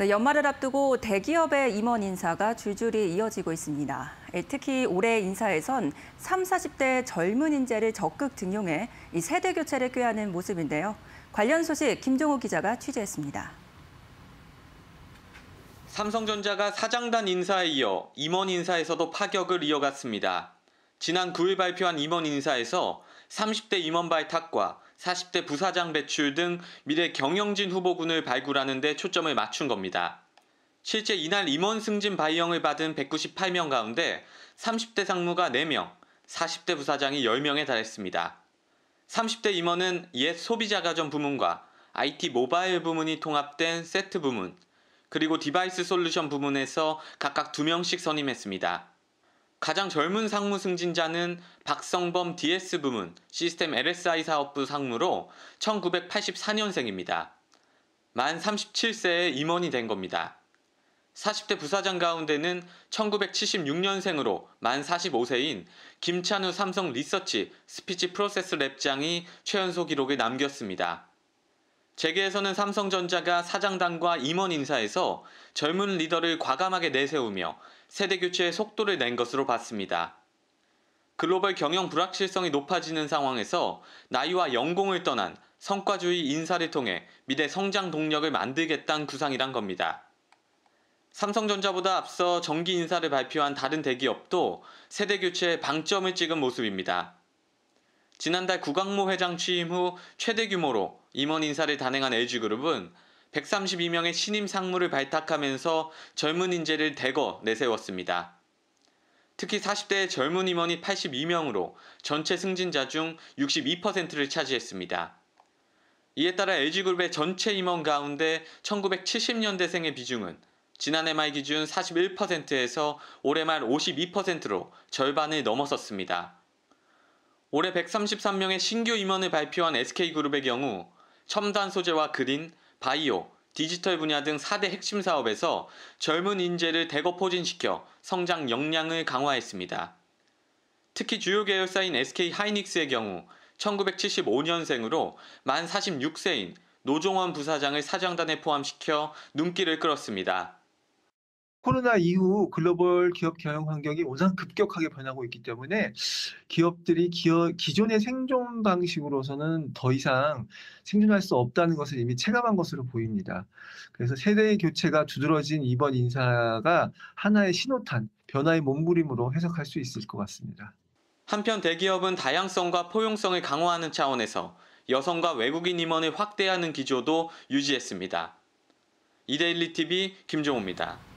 네, 연말을 앞두고 대기업의 임원 인사가 줄줄이 이어지고 있습니다. 예, 특히 올해 인사에선 30, 40대 젊은 인재를 적극 등용해 이 세대 교체를 꾀하는 모습인데요. 관련 소식 김종호 기자가 취재했습니다. 삼성전자가 사장단 인사에 이어 임원 인사에서도 파격을 이어갔습니다. 지난 9일 발표한 임원 인사에서 30대 임원 발탁과 40대 부사장 배출 등 미래 경영진 후보군을 발굴하는 데 초점을 맞춘 겁니다. 실제 이날 임원 승진 바이령을 받은 198명 가운데 30대 상무가 4명, 40대 부사장이 10명에 달했습니다. 30대 임원은 옛 소비자 가전 부문과 IT 모바일 부문이 통합된 세트 부문, 그리고 디바이스 솔루션 부문에서 각각 2명씩 선임했습니다. 가장 젊은 상무 승진자는 박성범 DS 부문 시스템 LSI 사업부 상무로 1984년생입니다. 만 37세에 임원이 된 겁니다. 40대 부사장 가운데는 1976년생으로 만 45세인 김찬우 삼성 리서치 스피치 프로세스 랩장이 최연소 기록을 남겼습니다. 재계에서는 삼성전자가 사장단과 임원 인사에서 젊은 리더를 과감하게 내세우며 세대 교체의 속도를 낸 것으로 봤습니다. 글로벌 경영 불확실성이 높아지는 상황에서 나이와 연공을 떠난 성과주의 인사를 통해 미래 성장 동력을 만들겠다는 구상이란 겁니다. 삼성전자보다 앞서 정기 인사를 발표한 다른 대기업도 세대 교체에 방점을 찍은 모습입니다. 지난달 구강모 회장 취임 후 최대 규모로 임원 인사를 단행한 LG그룹은 132명의 신임 상무를 발탁하면서 젊은 인재를 대거 내세웠습니다. 특히 40대의 젊은 임원이 82명으로 전체 승진자 중 62%를 차지했습니다. 이에 따라 LG그룹의 전체 임원 가운데 1970년대생의 비중은 지난해 말 기준 41%에서 올해 말 52%로 절반을 넘어섰습니다. 올해 133명의 신규 임원을 발표한 SK그룹의 경우 첨단 소재와 그린, 바이오, 디지털 분야 등 4대 핵심 사업에서 젊은 인재를 대거 포진시켜 성장 역량을 강화했습니다. 특히 주요 계열사인 SK 하이닉스의 경우 1975년생으로 만 46세인 노종원 부사장을 사장단에 포함시켜 눈길을 끌었습니다. 코로나 이후 글로벌 기업 경영 환경이 온낙 급격하게 변하고 있기 때문에 기업들이 기업, 기존의 생존 방식으로서는 더 이상 생존할 수 없다는 것을 이미 체감한 것으로 보입니다. 그래서 세대의 교체가 두드러진 이번 인사가 하나의 신호탄, 변화의 몸부림으로 해석할 수 있을 것 같습니다. 한편 대기업은 다양성과 포용성을 강화하는 차원에서 여성과 외국인 임원을 확대하는 기조도 유지했습니다. 이데일리 TV 김종호입니다.